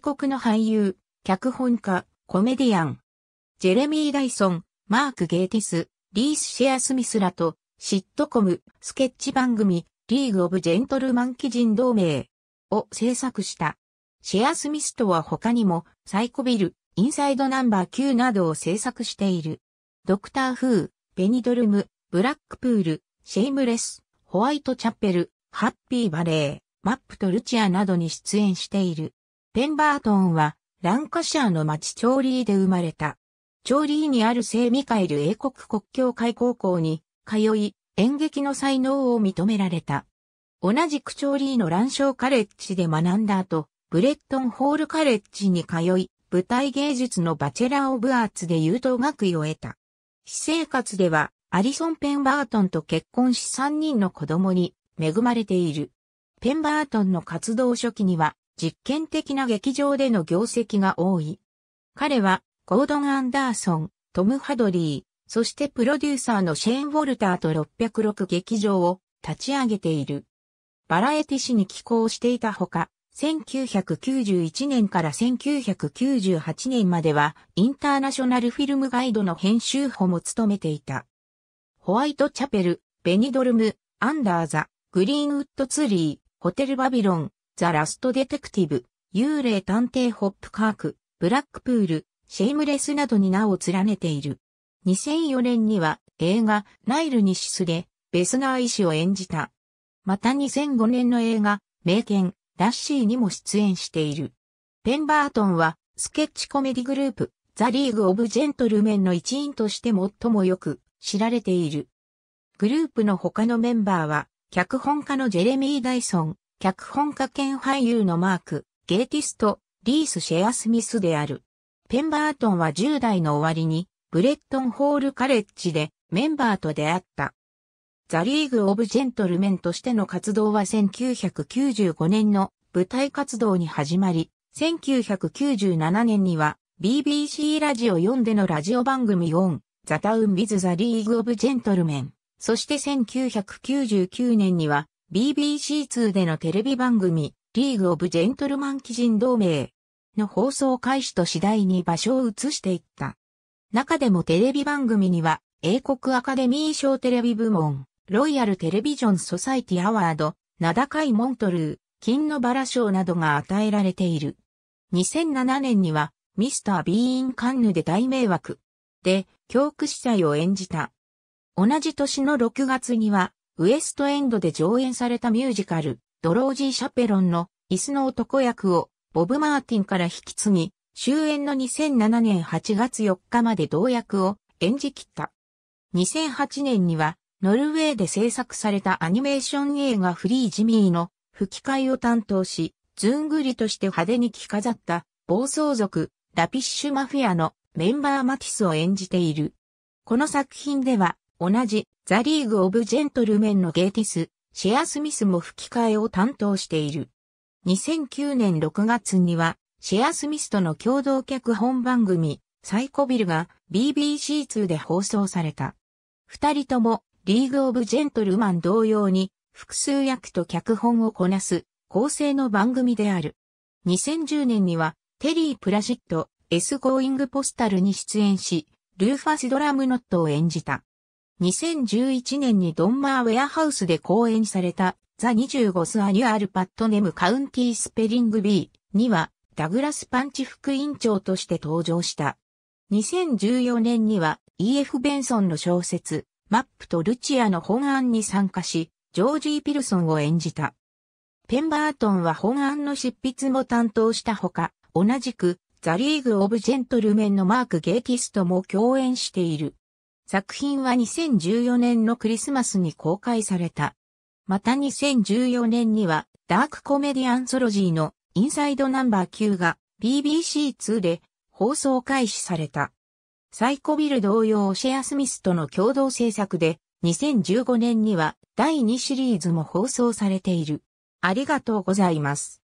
米国の俳優、脚本家、コメディアン。ジェレミー・ダイソン、マーク・ゲーティス、リース・シェア・スミスらと、シットコム、スケッチ番組、リーグ・オブ・ジェントルマン基人同盟を制作した。シェア・スミスとは他にも、サイコビル、インサイドナンバー9などを制作している。ドクター・フー、ベニドルム、ブラックプール、シェイムレス、ホワイトチャペル、ハッピーバレー、マップとルチアなどに出演している。ペンバートンは、ランカシャーの町チョーリーで生まれた。チョーリーにある聖ミカエル英国国教会高校に通い、演劇の才能を認められた。同じくチョーリーのョーカレッジで学んだ後、ブレットンホールカレッジに通い、舞台芸術のバチェラー・オブ・アーツで優等学位を得た。私生活では、アリソン・ペンバートンと結婚し3人の子供に恵まれている。ペンバートンの活動初期には、実験的な劇場での業績が多い。彼は、ゴードン・アンダーソン、トム・ハドリー、そしてプロデューサーのシェーン・ウォルターと606劇場を立ち上げている。バラエティ誌に寄稿していたほか、1991年から1998年までは、インターナショナルフィルムガイドの編集補も務めていた。ホワイトチャペル、ベニドルム、アンダーザ、グリーンウッドツリー、ホテルバビロン、ザ・ラスト・デテクティブ、幽霊探偵ホップカーク、ブラックプール、シェイムレスなどに名を連ねている。2004年には映画ナイルにシスでベスナー医師を演じた。また2005年の映画名犬ラッシーにも出演している。ペンバートンはスケッチコメディグループザ・リーグ・オブ・ジェントルメンの一員として最もよく知られている。グループの他のメンバーは脚本家のジェレミー・ダイソン、脚本家兼俳優のマーク、ゲーティスト、リース・シェアスミスである。ペンバートンは10代の終わりに、ブレットンホールカレッジでメンバーと出会った。ザ・リーグ・オブ・ジェントルメンとしての活動は1995年の舞台活動に始まり、1997年には BBC ラジオ4でのラジオ番組4、ザ・タウン・ビズ・ザ・リーグ・オブ・ジェントルメン、そして1999年には BBC2 でのテレビ番組、リーグ・オブ・ジェントルマン・基人同盟の放送開始と次第に場所を移していった。中でもテレビ番組には、英国アカデミー賞テレビ部門、ロイヤル・テレビジョン・ソサイティ・アワード、名高いモントルー、金のバラ賞などが与えられている。2007年には、ミスター・ビーイン・カンヌで大迷惑。で、教区司祭を演じた。同じ年の6月には、ウエストエンドで上演されたミュージカル、ドロージー・シャペロンの椅子の男役をボブ・マーティンから引き継ぎ、終演の2007年8月4日まで同役を演じ切った。2008年には、ノルウェーで制作されたアニメーション映画フリージミーの吹き替えを担当し、ずんぐりとして派手に着飾った暴走族、ラピッシュマフィアのメンバーマティスを演じている。この作品では同じザ・リーグ・オブ・ジェントルメンのゲーティス、シェア・スミスも吹き替えを担当している。2009年6月には、シェア・スミスとの共同脚本番組、サイコビルが BBC2 で放送された。二人とも、リーグ・オブ・ジェントルマン同様に、複数役と脚本をこなす、構成の番組である。2010年には、テリー・プラシット、エス・ゴーイング・ポスタルに出演し、ルーファス・ドラムノットを演じた。2011年にドンマーウェアハウスで公演されたザ25スアニュアルパットネムカウンティースペリング B にはダグラスパンチ副委員長として登場した。2014年には E.F. ベンソンの小説マップとルチアの本案に参加し、ジョージー・ピルソンを演じた。ペンバートンは本案の執筆も担当したほか、同じくザ・リーグ・オブ・ジェントルメンのマーク・ゲイティストも共演している。作品は2014年のクリスマスに公開された。また2014年にはダークコメディアンソロジーのインサイドナンバー9が BBC2 で放送開始された。サイコビル同様シェアスミスとの共同制作で2015年には第2シリーズも放送されている。ありがとうございます。